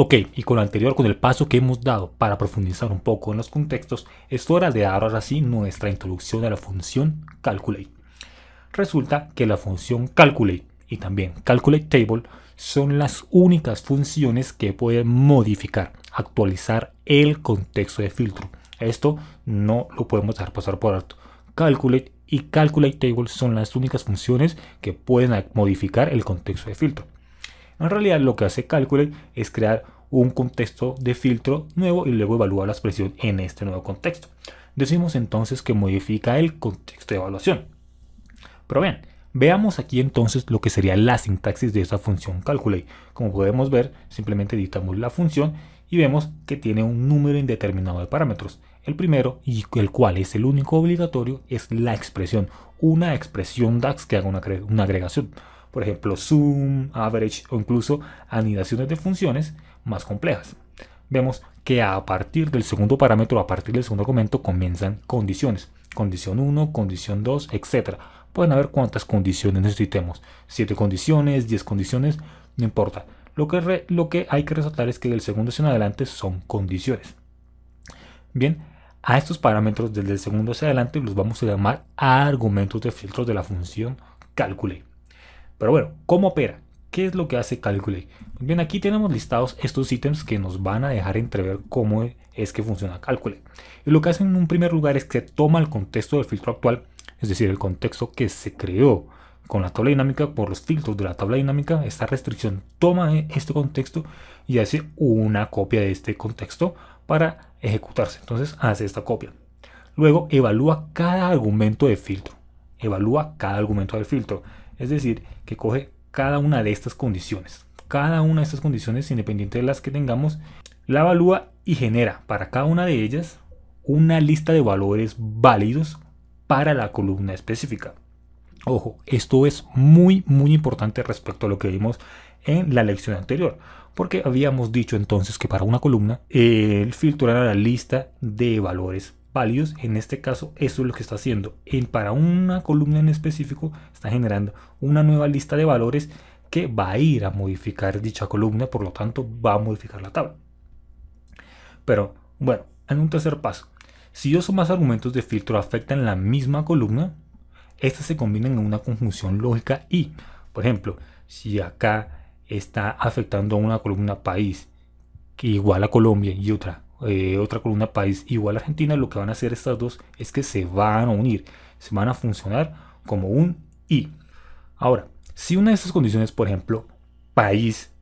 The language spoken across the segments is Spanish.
Ok, y con lo anterior, con el paso que hemos dado para profundizar un poco en los contextos, es hora de dar ahora sí nuestra introducción a la función calculate. Resulta que la función calculate y también calculate table son las únicas funciones que pueden modificar, actualizar el contexto de filtro. Esto no lo podemos dejar pasar por alto. Calculate y calculate table son las únicas funciones que pueden modificar el contexto de filtro. En realidad lo que hace Calculate es crear un contexto de filtro nuevo y luego evalúa la expresión en este nuevo contexto. Decimos entonces que modifica el contexto de evaluación. Pero bien, veamos aquí entonces lo que sería la sintaxis de esa función calculate. Como podemos ver, simplemente editamos la función y vemos que tiene un número indeterminado de parámetros. El primero, y el cual es el único obligatorio, es la expresión, una expresión DAX que haga una agregación por ejemplo zoom, average o incluso anidaciones de funciones más complejas. Vemos que a partir del segundo parámetro, a partir del segundo argumento, comienzan condiciones. Condición 1, condición 2, etc. Pueden haber cuántas condiciones necesitemos. 7 condiciones, 10 condiciones, no importa. Lo que, lo que hay que resaltar es que del segundo hacia adelante son condiciones. Bien, a estos parámetros desde el segundo hacia adelante los vamos a llamar argumentos de filtros de la función calculate. Pero bueno, ¿cómo opera? ¿Qué es lo que hace Calculate? Pues bien, aquí tenemos listados estos ítems que nos van a dejar entrever cómo es que funciona Calculate. Y lo que hace en un primer lugar es que toma el contexto del filtro actual, es decir, el contexto que se creó con la tabla dinámica por los filtros de la tabla dinámica, esta restricción toma este contexto y hace una copia de este contexto para ejecutarse. Entonces hace esta copia. Luego evalúa cada argumento de filtro evalúa cada argumento del filtro. Es decir, que coge cada una de estas condiciones. Cada una de estas condiciones, independiente de las que tengamos, la evalúa y genera para cada una de ellas una lista de valores válidos para la columna específica. Ojo, esto es muy muy importante respecto a lo que vimos en la lección anterior, porque habíamos dicho entonces que para una columna el filtro era la lista de valores en este caso eso es lo que está haciendo. En, para una columna en específico está generando una nueva lista de valores que va a ir a modificar dicha columna, por lo tanto va a modificar la tabla. Pero bueno, en un tercer paso, si dos o más argumentos de filtro afectan la misma columna, estas se combinan en una conjunción lógica y, por ejemplo, si acá está afectando a una columna país que igual a Colombia y otra eh, otra columna país igual a Argentina, lo que van a hacer estas dos es que se van a unir, se van a funcionar como un I. Ahora, si una de estas condiciones, por ejemplo, país,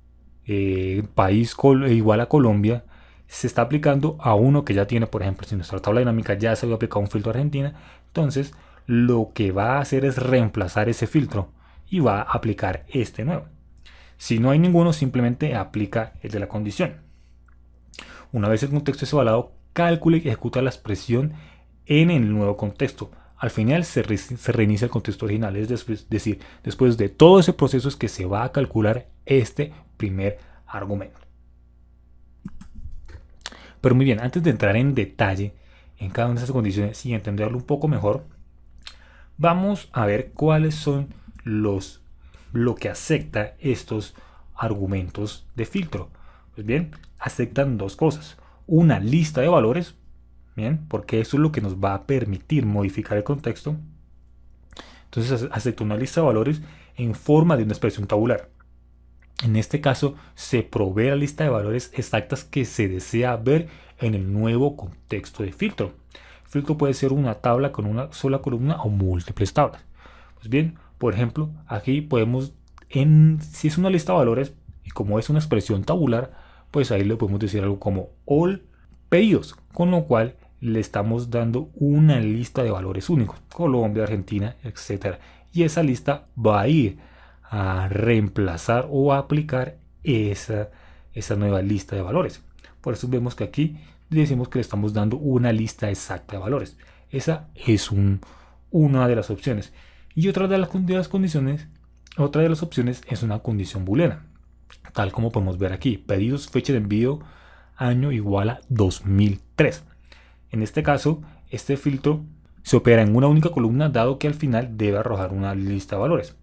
eh, país eh, igual a Colombia, se está aplicando a uno que ya tiene, por ejemplo, si nuestra tabla dinámica ya se había aplicado un filtro a Argentina, entonces lo que va a hacer es reemplazar ese filtro y va a aplicar este nuevo. Si no hay ninguno, simplemente aplica el de la condición. Una vez el contexto es evaluado, calcule y ejecuta la expresión en el nuevo contexto. Al final se, reinicia el contexto original, es decir, después de todo ese proceso es que se va a calcular este primer argumento. Pero muy bien, antes de entrar en detalle en cada una de esas condiciones y entenderlo un poco mejor, vamos a ver cuáles son los lo que acepta estos argumentos de filtro. Pues bien, aceptan dos cosas. Una lista de valores, bien, porque eso es lo que nos va a permitir modificar el contexto. Entonces acepta una lista de valores en forma de una expresión tabular. En este caso, se provee la lista de valores exactas que se desea ver en el nuevo contexto de filtro. filtro puede ser una tabla con una sola columna o múltiples tablas. Pues bien, por ejemplo, aquí podemos, en, si es una lista de valores, y como es una expresión tabular, pues ahí le podemos decir algo como all pedidos, con lo cual le estamos dando una lista de valores únicos, Colombia, Argentina, etc. Y esa lista va a ir a reemplazar o a aplicar esa, esa nueva lista de valores. Por eso vemos que aquí decimos que le estamos dando una lista exacta de valores. Esa es una de las opciones. Y otra de las, de las condiciones, otra de las opciones es una condición booleana tal como podemos ver aquí. Pedidos, fecha de envío, año igual a 2003. En este caso, este filtro se opera en una única columna dado que al final debe arrojar una lista de valores.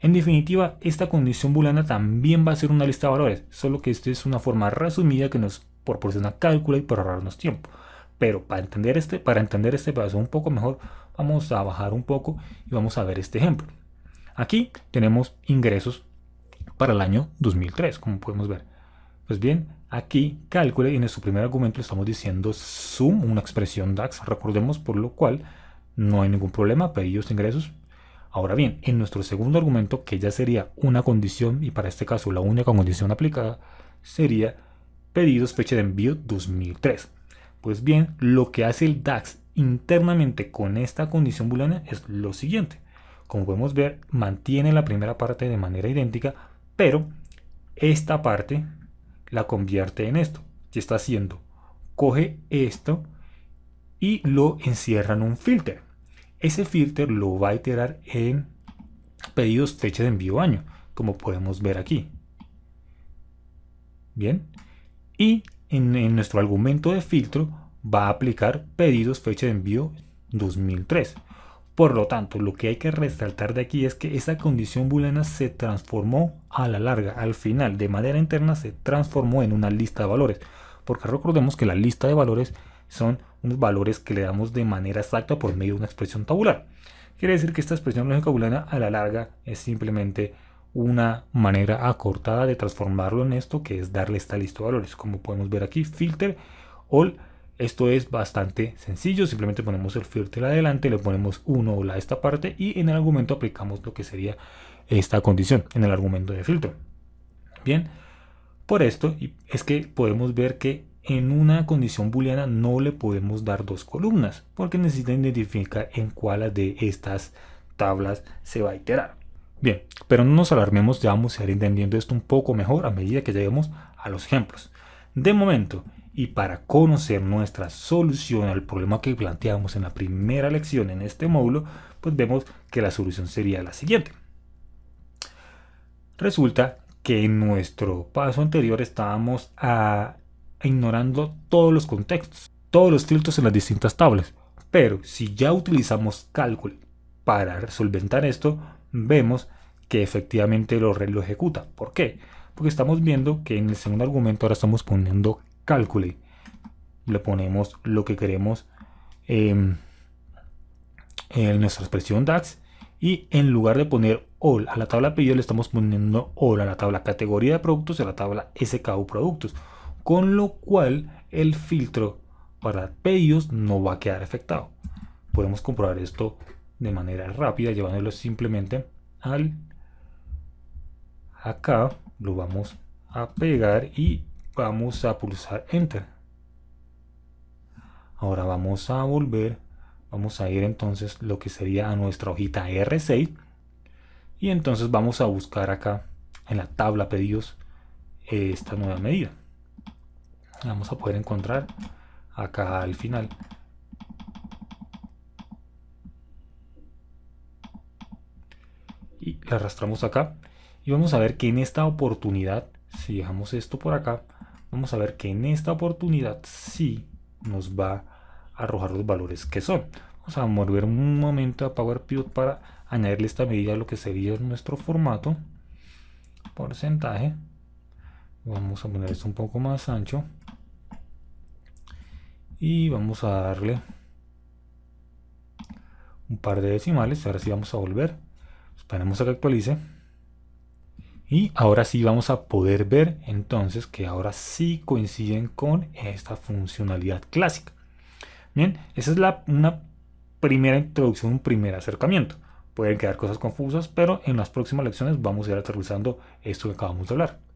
En definitiva, esta condición booleana también va a ser una lista de valores, solo que esto es una forma resumida que nos proporciona cálculo y para ahorrarnos tiempo. Pero para entender este, para entender este paso un poco mejor, vamos a bajar un poco y vamos a ver este ejemplo. Aquí tenemos ingresos para el año 2003, como podemos ver. Pues bien, aquí calcula y en su primer argumento estamos diciendo sum, una expresión DAX, recordemos, por lo cual no hay ningún problema, pedidos ingresos. Ahora bien, en nuestro segundo argumento, que ya sería una condición, y para este caso la única condición aplicada, sería pedidos fecha de envío 2003. Pues bien, lo que hace el DAX internamente con esta condición booleana es lo siguiente. Como podemos ver, mantiene la primera parte de manera idéntica, pero esta parte la convierte en esto. ¿Qué está haciendo? Coge esto y lo encierra en un filter. Ese filter lo va a iterar en pedidos fecha de envío año, como podemos ver aquí. Bien. Y en, en nuestro argumento de filtro va a aplicar pedidos fecha de envío 2003. Por lo tanto, lo que hay que resaltar de aquí es que esa condición booleana se transformó a la larga, al final, de manera interna, se transformó en una lista de valores. Porque recordemos que la lista de valores son unos valores que le damos de manera exacta por medio de una expresión tabular. Quiere decir que esta expresión lógica booleana a la larga es simplemente una manera acortada de transformarlo en esto que es darle esta lista de valores. Como podemos ver aquí, filter all esto es bastante sencillo, simplemente ponemos el filter adelante, le ponemos uno o la esta parte y en el argumento aplicamos lo que sería esta condición en el argumento de filtro. Bien, por esto es que podemos ver que en una condición booleana no le podemos dar dos columnas porque necesita identificar en cuál de estas tablas se va a iterar. Bien, pero no nos alarmemos, ya vamos a ir entendiendo esto un poco mejor a medida que lleguemos a los ejemplos. De momento, y para conocer nuestra solución al problema que planteamos en la primera lección en este módulo, pues vemos que la solución sería la siguiente. Resulta que en nuestro paso anterior estábamos ignorando todos los contextos, todos los filtros en las distintas tablas, pero si ya utilizamos cálculo para solventar esto, vemos que efectivamente lo, lo ejecuta. ¿Por qué? Porque estamos viendo que en el segundo argumento ahora estamos poniendo cálculo Le ponemos lo que queremos em, en nuestra expresión DAX y en lugar de poner all a la tabla pedido le estamos poniendo all a la tabla categoría de productos y a la tabla SKU productos con lo cual el filtro para pedidos no va a quedar afectado podemos comprobar esto de manera rápida llevándolo simplemente al acá lo vamos a pegar y vamos a pulsar enter ahora vamos a volver vamos a ir entonces lo que sería a nuestra hojita R6 y entonces vamos a buscar acá en la tabla pedidos esta nueva medida vamos a poder encontrar acá al final y la arrastramos acá y vamos a ver que en esta oportunidad si dejamos esto por acá vamos a ver que en esta oportunidad sí nos va a arrojar los valores que son. Vamos a volver un momento a Power Pivot para añadirle esta medida a lo que sería nuestro formato porcentaje. Vamos a poner esto un poco más ancho. Y vamos a darle un par de decimales. Ahora sí vamos a volver. Esperemos a que actualice. Y ahora sí vamos a poder ver entonces que ahora sí coinciden con esta funcionalidad clásica. Bien, esa es la, una primera introducción, un primer acercamiento. Pueden quedar cosas confusas, pero en las próximas lecciones vamos a ir aterrizando esto que acabamos de hablar.